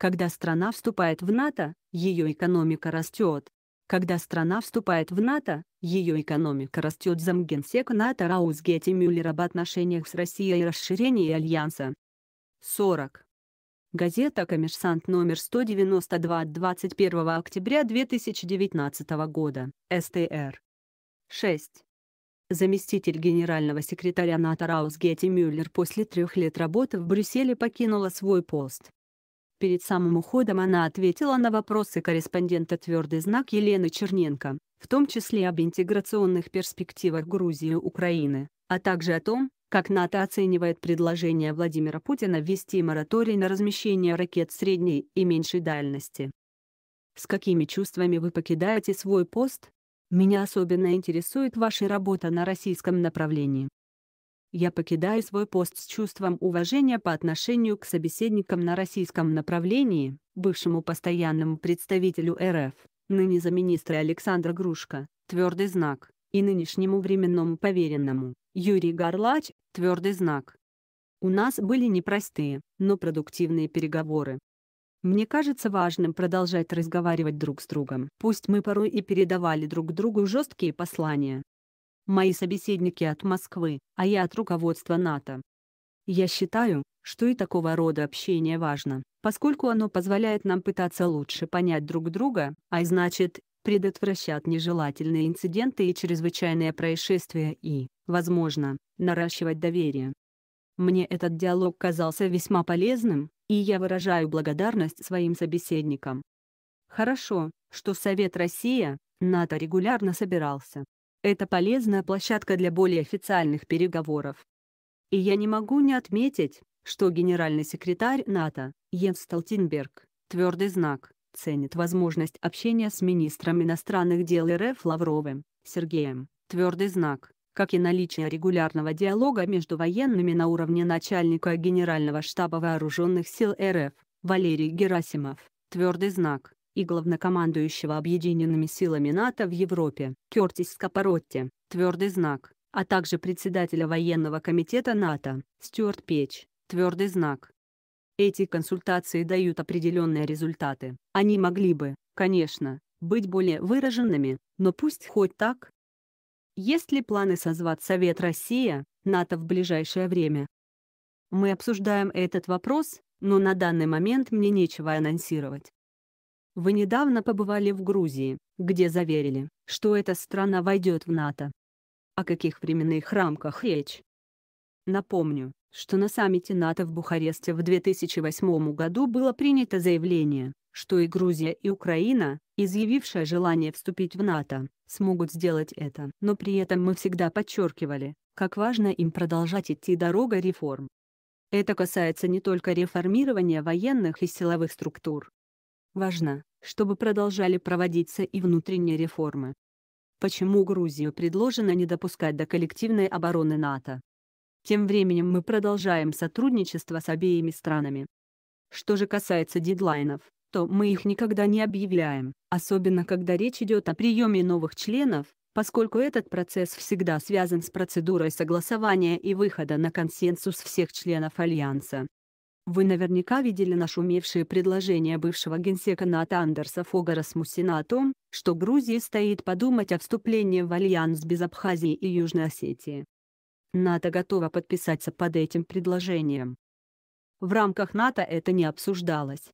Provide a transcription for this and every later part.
Когда страна вступает в НАТО, ее экономика растет. Когда страна вступает в НАТО, ее экономика растет замгенсек НАТО Раусгетти Мюллер об отношениях с Россией и расширении Альянса. 40. Газета «Коммерсант» номер 192 от 21 октября 2019 года, СТР. 6. Заместитель генерального секретаря НАТО Раус Гетти Мюллер после трех лет работы в Брюсселе покинула свой пост. Перед самым уходом она ответила на вопросы корреспондента «Твердый знак» Елены Черненко, в том числе об интеграционных перспективах Грузии и Украины, а также о том, как НАТО оценивает предложение Владимира Путина ввести мораторий на размещение ракет средней и меньшей дальности. С какими чувствами вы покидаете свой пост? Меня особенно интересует ваша работа на российском направлении. Я покидаю свой пост с чувством уважения по отношению к собеседникам на российском направлении, бывшему постоянному представителю РФ, ныне замминистра Александра Грушка, твердый знак, и нынешнему временному поверенному, Юрий Горлач, твердый знак. У нас были непростые, но продуктивные переговоры. Мне кажется важным продолжать разговаривать друг с другом. Пусть мы порой и передавали друг другу жесткие послания, Мои собеседники от Москвы, а я от руководства НАТО. Я считаю, что и такого рода общение важно, поскольку оно позволяет нам пытаться лучше понять друг друга, а значит, предотвращать нежелательные инциденты и чрезвычайные происшествия и, возможно, наращивать доверие. Мне этот диалог казался весьма полезным, и я выражаю благодарность своим собеседникам. Хорошо, что Совет Россия, НАТО регулярно собирался, это полезная площадка для более официальных переговоров. И я не могу не отметить, что генеральный секретарь НАТО Йенс Столтенберг твердый знак ценит возможность общения с министром иностранных дел РФ Лавровым, Сергеем, твердый знак, как и наличие регулярного диалога между военными на уровне начальника Генерального штаба Вооруженных сил РФ, Валерий Герасимов, твердый знак, и главнокомандующего объединенными силами НАТО в Европе Кертис Капаротти, твердый знак, а также председателя военного комитета НАТО Стюарт Печ, твердый знак. Эти консультации дают определенные результаты. Они могли бы, конечно, быть более выраженными, но пусть хоть так. Есть ли планы созвать Совет Россия, НАТО в ближайшее время? Мы обсуждаем этот вопрос, но на данный момент мне нечего анонсировать. Вы недавно побывали в Грузии, где заверили, что эта страна войдет в НАТО. О каких временных рамках речь? Напомню, что на саммите НАТО в Бухаресте в 2008 году было принято заявление, что и Грузия, и Украина, изъявившая желание вступить в НАТО, смогут сделать это. Но при этом мы всегда подчеркивали, как важно им продолжать идти дорога реформ. Это касается не только реформирования военных и силовых структур. Важно, чтобы продолжали проводиться и внутренние реформы. Почему Грузию предложено не допускать до коллективной обороны НАТО? Тем временем мы продолжаем сотрудничество с обеими странами. Что же касается дедлайнов, то мы их никогда не объявляем, особенно когда речь идет о приеме новых членов, поскольку этот процесс всегда связан с процедурой согласования и выхода на консенсус всех членов Альянса. Вы наверняка видели нашумевшее предложение бывшего генсека НАТО Андерса Фогара Смусина о том, что Грузии стоит подумать о вступлении в альянс без Абхазии и Южной Осетии. НАТО готова подписаться под этим предложением. В рамках НАТО это не обсуждалось.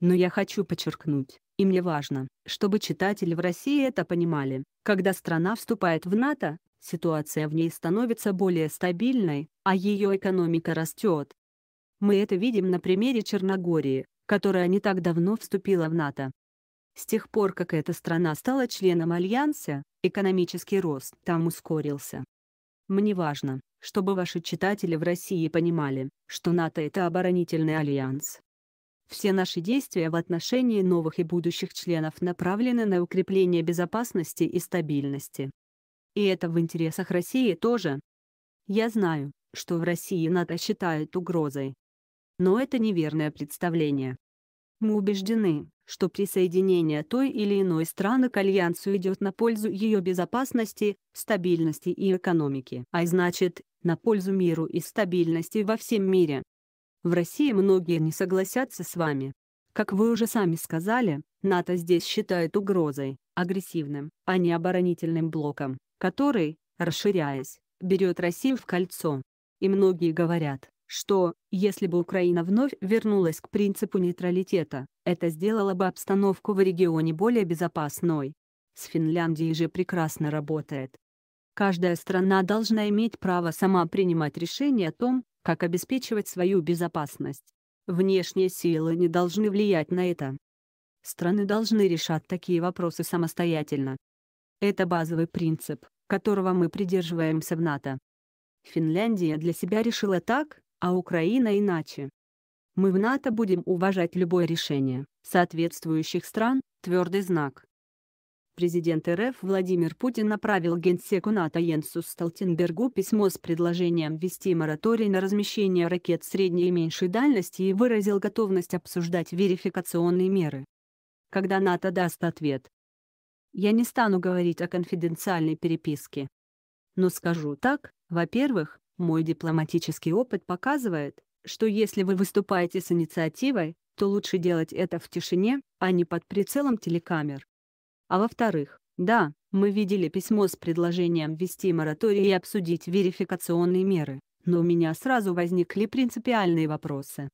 Но я хочу подчеркнуть, и мне важно, чтобы читатели в России это понимали, когда страна вступает в НАТО, ситуация в ней становится более стабильной, а ее экономика растет. Мы это видим на примере Черногории, которая не так давно вступила в НАТО. С тех пор, как эта страна стала членом Альянса, экономический рост там ускорился. Мне важно, чтобы ваши читатели в России понимали, что НАТО – это оборонительный альянс. Все наши действия в отношении новых и будущих членов направлены на укрепление безопасности и стабильности. И это в интересах России тоже. Я знаю, что в России НАТО считают угрозой, но это неверное представление. Мы убеждены, что присоединение той или иной страны к Альянсу идет на пользу ее безопасности, стабильности и экономики, а значит, на пользу миру и стабильности во всем мире. В России многие не согласятся с вами. Как вы уже сами сказали, НАТО здесь считает угрозой, агрессивным, а не оборонительным блоком, который, расширяясь, берет Россию в кольцо. И многие говорят, что, если бы Украина вновь вернулась к принципу нейтралитета, это сделало бы обстановку в регионе более безопасной. С Финляндией же прекрасно работает. Каждая страна должна иметь право сама принимать решение о том, как обеспечивать свою безопасность. Внешние силы не должны влиять на это. Страны должны решать такие вопросы самостоятельно. Это базовый принцип, которого мы придерживаемся в НАТО. Финляндия для себя решила так, а Украина иначе. Мы в НАТО будем уважать любое решение соответствующих стран, твердый знак. Президент РФ Владимир Путин направил генсеку НАТО Йенсу Столтенбергу письмо с предложением ввести мораторий на размещение ракет средней и меньшей дальности и выразил готовность обсуждать верификационные меры. Когда НАТО даст ответ. Я не стану говорить о конфиденциальной переписке. Но скажу так, во-первых, мой дипломатический опыт показывает, что если вы выступаете с инициативой, то лучше делать это в тишине, а не под прицелом телекамер. А во-вторых, да, мы видели письмо с предложением ввести мораторий и обсудить верификационные меры, но у меня сразу возникли принципиальные вопросы.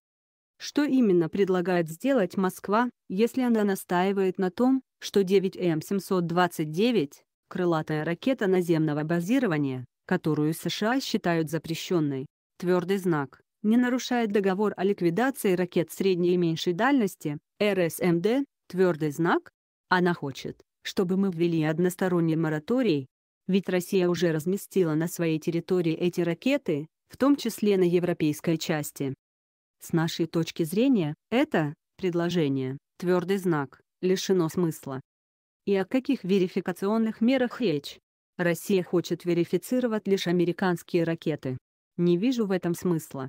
Что именно предлагает сделать Москва, если она настаивает на том, что 9М729 – крылатая ракета наземного базирования, которую США считают запрещенной. Твердый знак не нарушает договор о ликвидации ракет средней и меньшей дальности, РСМД, твердый знак. Она хочет, чтобы мы ввели односторонний мораторий, ведь Россия уже разместила на своей территории эти ракеты, в том числе на европейской части. С нашей точки зрения, это предложение, твердый знак, лишено смысла. И о каких верификационных мерах речь? Россия хочет верифицировать лишь американские ракеты. Не вижу в этом смысла.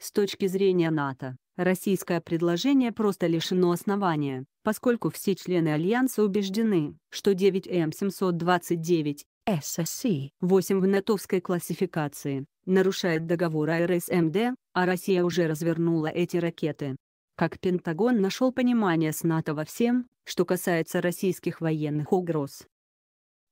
С точки зрения НАТО, российское предложение просто лишено основания, поскольку все члены Альянса убеждены, что 9М729 ssc 8 в натовской классификации нарушает договор РСМД, а Россия уже развернула эти ракеты. Как Пентагон нашел понимание с НАТО во всем, что касается российских военных угроз,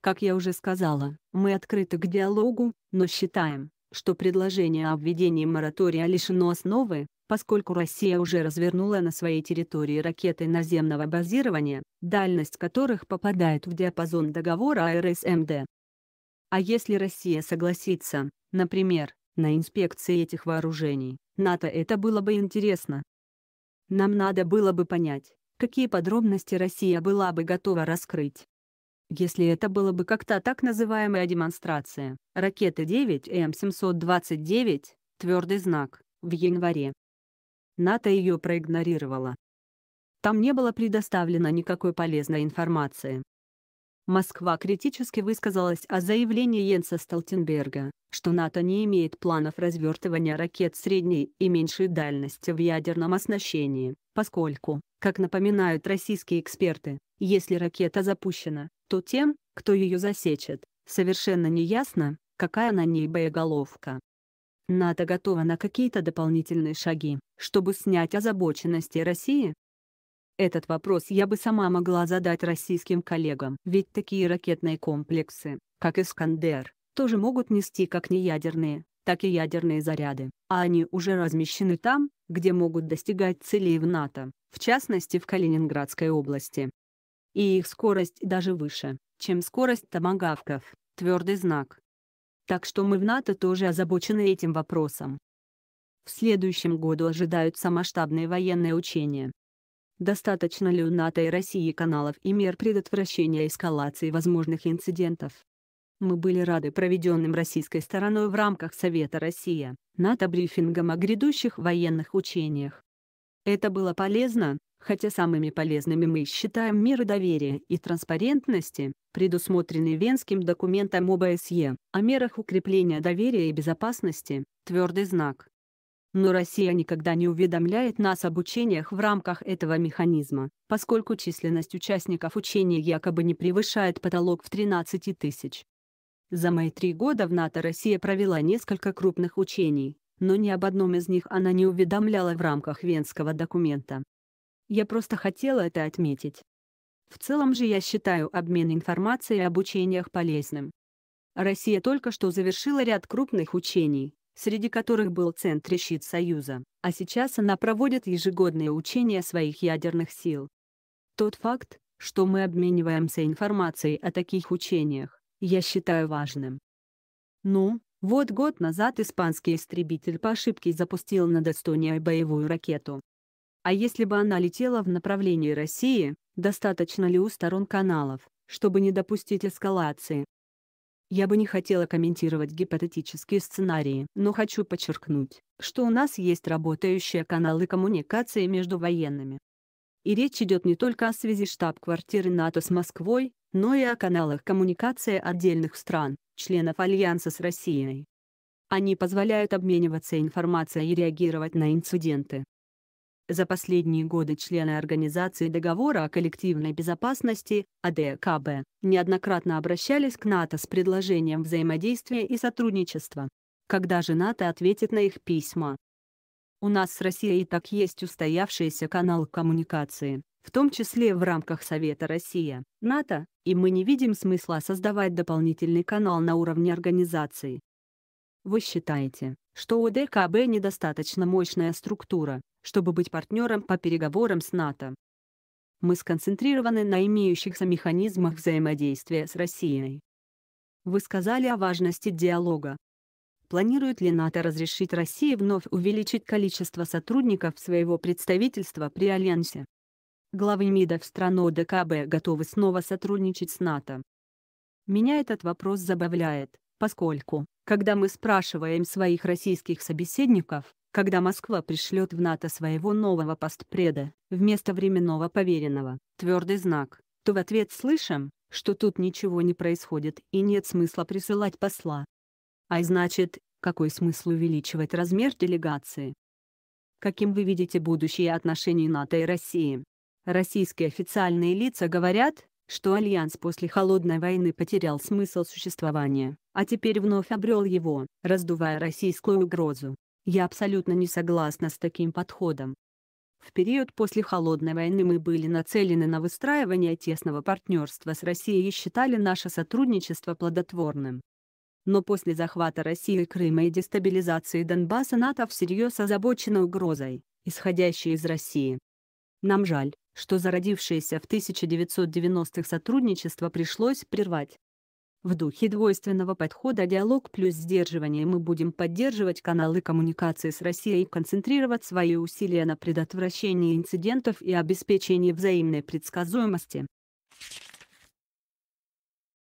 как я уже сказала, мы открыты к диалогу, но считаем, что предложение о введении моратория лишено основы, поскольку Россия уже развернула на своей территории ракеты наземного базирования, дальность которых попадает в диапазон договора РСМД. А если Россия согласится, например, на инспекции этих вооружений, НАТО это было бы интересно. Нам надо было бы понять, какие подробности Россия была бы готова раскрыть, если это было бы как-то так называемая демонстрация. Ракеты 9 М729 «Твердый знак» в январе. НАТО ее проигнорировало. Там не было предоставлено никакой полезной информации. Москва критически высказалась о заявлении Йенса Столтенберга, что НАТО не имеет планов развертывания ракет средней и меньшей дальности в ядерном оснащении, поскольку, как напоминают российские эксперты, если ракета запущена, то тем, кто ее засечет, совершенно не ясно, какая на ней боеголовка. НАТО готово на какие-то дополнительные шаги, чтобы снять озабоченности России, этот вопрос я бы сама могла задать российским коллегам, ведь такие ракетные комплексы, как «Искандер», тоже могут нести как неядерные, так и ядерные заряды, а они уже размещены там, где могут достигать целей в НАТО, в частности в Калининградской области. И их скорость даже выше, чем скорость томагавков, твердый знак. Так что мы в НАТО тоже озабочены этим вопросом. В следующем году ожидаются масштабные военные учения, Достаточно ли у НАТО и России каналов и мер предотвращения эскалации возможных инцидентов? Мы были рады проведенным российской стороной в рамках Совета Россия, НАТО брифингом о грядущих военных учениях. Это было полезно, хотя самыми полезными мы считаем меры доверия и транспарентности, предусмотренные Венским документом ОБСЕ о мерах укрепления доверия и безопасности, твердый знак, но Россия никогда не уведомляет нас об учениях в рамках этого механизма, поскольку численность участников учения якобы не превышает потолок в 13 тысяч. За мои три года в НАТО Россия провела несколько крупных учений, но ни об одном из них она не уведомляла в рамках Венского документа. Я просто хотела это отметить. В целом же я считаю обмен информацией об учениях полезным. Россия только что завершила ряд крупных учений, среди которых был центр центре щит Союза, а сейчас она проводит ежегодные учения своих ядерных сил. Тот факт, что мы обмениваемся информацией о таких учениях, я считаю важным. Ну, вот год назад испанский истребитель по ошибке запустил над Эстонией боевую ракету. А если бы она летела в направлении России, достаточно ли у сторон каналов, чтобы не допустить эскалации? Я бы не хотела комментировать гипотетические сценарии, но хочу подчеркнуть, что у нас есть работающие каналы коммуникации между военными. И речь идет не только о связи штаб-квартиры НАТО с Москвой, но и о каналах коммуникации отдельных стран, членов Альянса с Россией. Они позволяют обмениваться информацией и реагировать на инциденты, за последние годы члены Организации договора о коллективной безопасности, АДКБ, неоднократно обращались к НАТО с предложением взаимодействия и сотрудничества. Когда же НАТО ответит на их письма? У нас с Россией так есть устоявшийся канал коммуникации, в том числе в рамках Совета Россия, НАТО, и мы не видим смысла создавать дополнительный канал на уровне организации. Вы считаете, что у ДКБ недостаточно мощная структура, чтобы быть партнером по переговорам с НАТО. Мы сконцентрированы на имеющихся механизмах взаимодействия с Россией. Вы сказали о важности диалога. Планирует ли НАТО разрешить России вновь увеличить количество сотрудников своего представительства при Альянсе? Главы МИДов стран ОДКБ готовы снова сотрудничать с НАТО. Меня этот вопрос забавляет, поскольку, когда мы спрашиваем своих российских собеседников, когда Москва пришлет в НАТО своего нового постпреда, вместо временного поверенного, твердый знак, то в ответ слышим, что тут ничего не происходит и нет смысла присылать посла. А значит, какой смысл увеличивать размер делегации? Каким вы видите будущее отношений НАТО и России? Российские официальные лица говорят, что Альянс после Холодной войны потерял смысл существования, а теперь вновь обрел его, раздувая российскую угрозу. Я абсолютно не согласна с таким подходом. В период после Холодной войны мы были нацелены на выстраивание тесного партнерства с Россией и считали наше сотрудничество плодотворным. Но после захвата России Крыма и дестабилизации Донбасса НАТО всерьез озабочена угрозой, исходящей из России. Нам жаль, что зародившееся в 1990-х сотрудничество пришлось прервать, в духе двойственного подхода «Диалог плюс сдерживание» мы будем поддерживать каналы коммуникации с Россией и концентрировать свои усилия на предотвращении инцидентов и обеспечении взаимной предсказуемости.